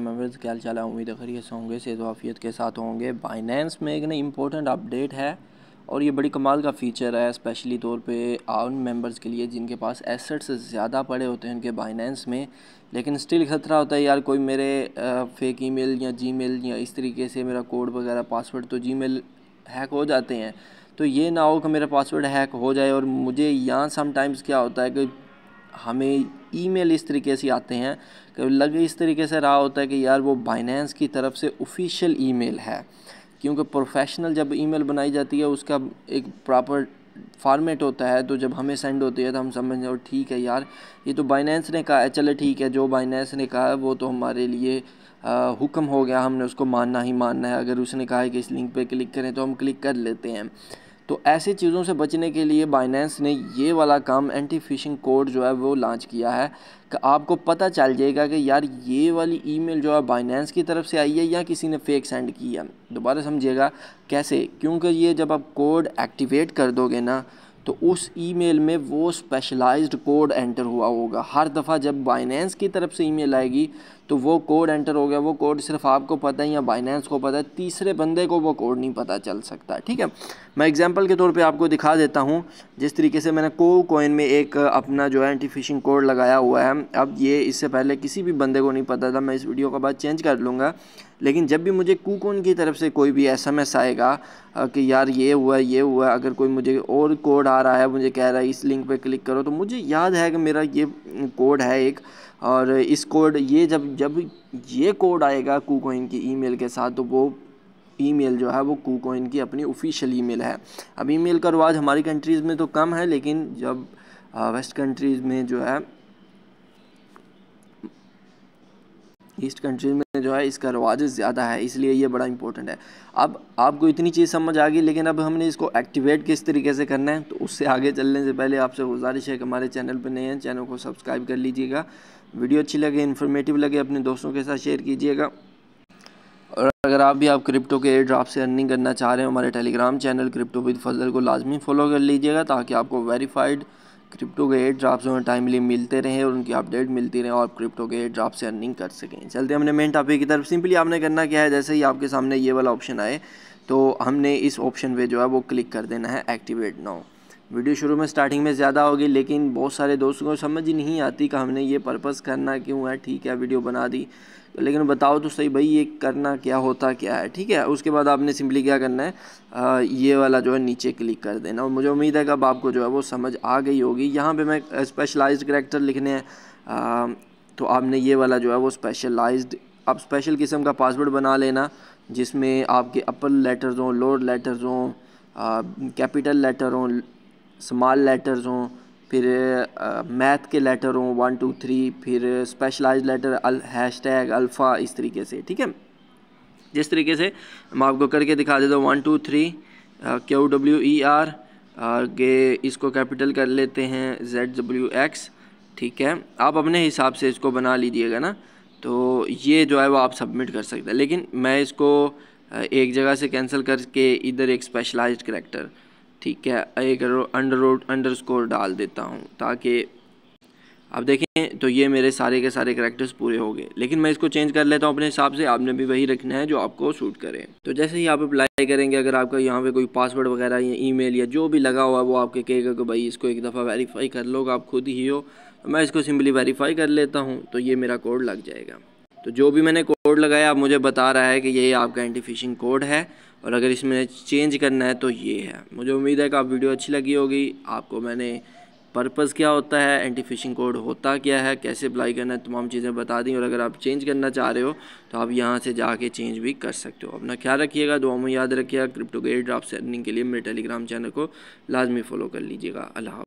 members क्या हाल है उम्मीद खरीय से होंगे से वाफियत के साथ होंगे बाइनेंस में एक ना इंपॉर्टेंट अपडेट है और ये बड़ी कमाल का फ़ीचर है स्पेशली तौर पे उन मेंबर्स के लिए जिनके पास एसेट्स से ज़्यादा पड़े होते हैं उनके बाइनेंस में लेकिन स्टिल ख़तरा होता है यार कोई मेरे फेक ई या जी या इस तरीके से मेरा कोड वगैरह पासवर्ड तो जी हैक हो जाते हैं तो ये ना हो कि मेरा पासवर्ड हैक हो जाए और मुझे यहाँ समटाइम्स क्या होता है कि हमें ईमेल इस तरीके से आते हैं कि लग इस तरीके से रहा होता है कि यार वो बाइनेंस की तरफ से ऑफिशियल ईमेल है क्योंकि प्रोफेशनल जब ईमेल बनाई जाती है उसका एक प्रॉपर फॉर्मेट होता है तो जब हमें सेंड होती है तो हम समझ और ठीक है यार ये तो बाइनेंस ने कहा है चले ठीक है जो बाइनेंस ने कहा है वो तो हमारे लिए हुक्म हो गया हमने उसको मानना ही मानना है अगर उसने कहा है कि इस लिंक पे क्लिक करें तो हम क्लिक कर लेते हैं तो ऐसी चीज़ों से बचने के लिए बाइनेंस ने ये वाला काम एंटी फिशिंग कोड जो है वो लॉन्च किया है कि आपको पता चल जाएगा कि यार ये वाली ईमेल जो है बाइनेंस की तरफ से आई है या किसी ने फेक सेंड की है दोबारा समझिएगा कैसे क्योंकि ये जब आप कोड एक्टिवेट कर दोगे ना तो उस ईमेल में वो स्पेशलाइज्ड कोड एंटर हुआ होगा हर दफ़ा जब बाइनेंस की तरफ से ईमेल आएगी तो वो कोड एंटर हो गया वो कोड सिर्फ आपको पता है या बाइनेंस को पता है तीसरे बंदे को वो कोड नहीं पता चल सकता ठीक है मैं एग्जांपल के तौर पे आपको दिखा देता हूँ जिस तरीके से मैंने को कोइन में एक अपना जो है एंटी फिशिंग कोड लगाया हुआ है अब ये इससे पहले किसी भी बंदे को नहीं पता था मैं इस वीडियो का बाद चेंज कर लूँगा लेकिन जब भी मुझे कूकोन की तरफ से कोई भी एस आएगा कि यार ये हुआ ये हुआ अगर कोई मुझे और कोड आ रहा है मुझे कह रहा है इस लिंक पर क्लिक करो तो मुझे याद है कि मेरा ये कोड है एक और इस कोड ये जब जब ये कोड आएगा कूकोइन की ईमेल के साथ तो वो ईमेल जो है वो कूकोइन की अपनी ऑफिशियल ईमेल है अब ईमेल का रिवाज हमारी कंट्रीज़ में तो कम है लेकिन जब वेस्ट कंट्रीज़ में जो है ईस्ट कंट्रीज में जो है इसका रवाज ज़्यादा है इसलिए ये बड़ा इंपॉर्टेंट है अब आपको इतनी चीज़ समझ आ गई लेकिन अब हमने इसको एक्टिवेट किस तरीके से करना है तो उससे आगे चलने से पहले आपसे गुजारिश है कि हमारे चैनल पर नए हैं चैनल को सब्सक्राइब कर लीजिएगा वीडियो अच्छी लगे इन्फॉर्मेटिव लगे अपने दोस्तों के साथ शेयर कीजिएगा और अगर आप भी आप क्रिप्टो के एयर ड्राफ्ट से अर्निंग करना चाह रहे हो हमारे Telegram channel crypto with Fazal को लाजमी फॉलो कर लीजिएगा ताकि आपको वेरीफाइड क्रिप्टो के एयर ड्राफ्ट जो टाइमली मिलते रहें और उनकी अपडेट मिलती रहे और क्रिप्टो के एयर ड्राफ्ट से अर्निंग कर सकें चलते हमने मेन टॉपिक की तरफ सिंपली आपने करना क्या है जैसे ही आपके सामने ये वाला ऑप्शन आए तो हमने इस ऑप्शन पे जो है वो क्लिक कर देना है एक्टिवेट नाउ वीडियो शुरू में स्टार्टिंग में ज़्यादा होगी लेकिन बहुत सारे दोस्तों को समझ ही नहीं आती कि हमने ये पर्पज़ करना क्यों है ठीक है वीडियो बना दी तो लेकिन बताओ तो सही भाई ये करना क्या होता क्या है ठीक है उसके बाद आपने सिंपली क्या करना है आ, ये वाला जो है नीचे क्लिक कर देना और मुझे उम्मीद है कि अब आपको जो है वो समझ आ गई होगी यहाँ पर मैं स्पेशलाइज्ड करेक्टर लिखने हैं तो आपने ये वाला जो है वो स्पेशलाइज्ड आप स्पेशल किस्म का पासवर्ड बना लेना जिसमें आपके अपर लेटर्स हों लोअर लेटर्स हों कैपिटल लेटर हों स्मॉल लेटर्स हों फिर मैथ के लेटर हों वन टू थ्री फिर स्पेशलाइज लेटर अल हैश टैग अल्फ़ा इस तरीके से ठीक है जिस तरीके से मैं आपको करके दिखा देता हूँ one two three Q W E R आगे इसको कैपिटल कर लेते हैं जेड डब्ल्यू एक्स ठीक है आप अपने हिसाब से इसको बना लीजिएगा ना तो ये जो है वो आप सबमिट कर सकते हैं लेकिन मैं इसको एक जगह से कैंसिल करके इधर एक स्पेशलाइज्ड करेक्टर ठीक है एक अंडर रोड अंडर स्कोर डाल देता हूँ ताकि अब देखें तो ये मेरे सारे के सारे करेक्टर्स पूरे हो गए लेकिन मैं इसको चेंज कर लेता हूँ अपने हिसाब से आपने भी वही रखना है जो आपको सूट करे तो जैसे ही आप अप्लाई करेंगे अगर आपका यहाँ पे कोई पासवर्ड वगैरह या ईमेल या जो भी लगा हुआ है वो आपके कहेगा कि भाई इसको एक दफ़ा वेरीफाई कर लो आप खुद ही हो तो मैं इसको सिंपली वेरीफाई कर लेता हूँ तो ये मेरा कोड लग जाएगा तो जो भी मैंने कोड लगाया आप मुझे बता रहा है कि ये आपका एंटी फिशिंग कोड है और अगर इसमें चेंज करना है तो ये है मुझे उम्मीद है कि आप वीडियो अच्छी लगी होगी आपको मैंने पर्पज़ क्या होता है एंटी फिशिंग कोड होता क्या है कैसे अप्लाई करना है तमाम चीज़ें बता दी और अगर आप चेंज करना चाह रहे हो तो आप यहाँ से जाके चेंज भी कर सकते हो अपना ख्याल रखिएगा दुआ में याद रखिएगा क्रिप्टो गेट ड्राफ्ट अर्निंग के लिए मेरे टेलीग्राम चैनल को लाजमी फॉलो कर लीजिएगा अल्लाह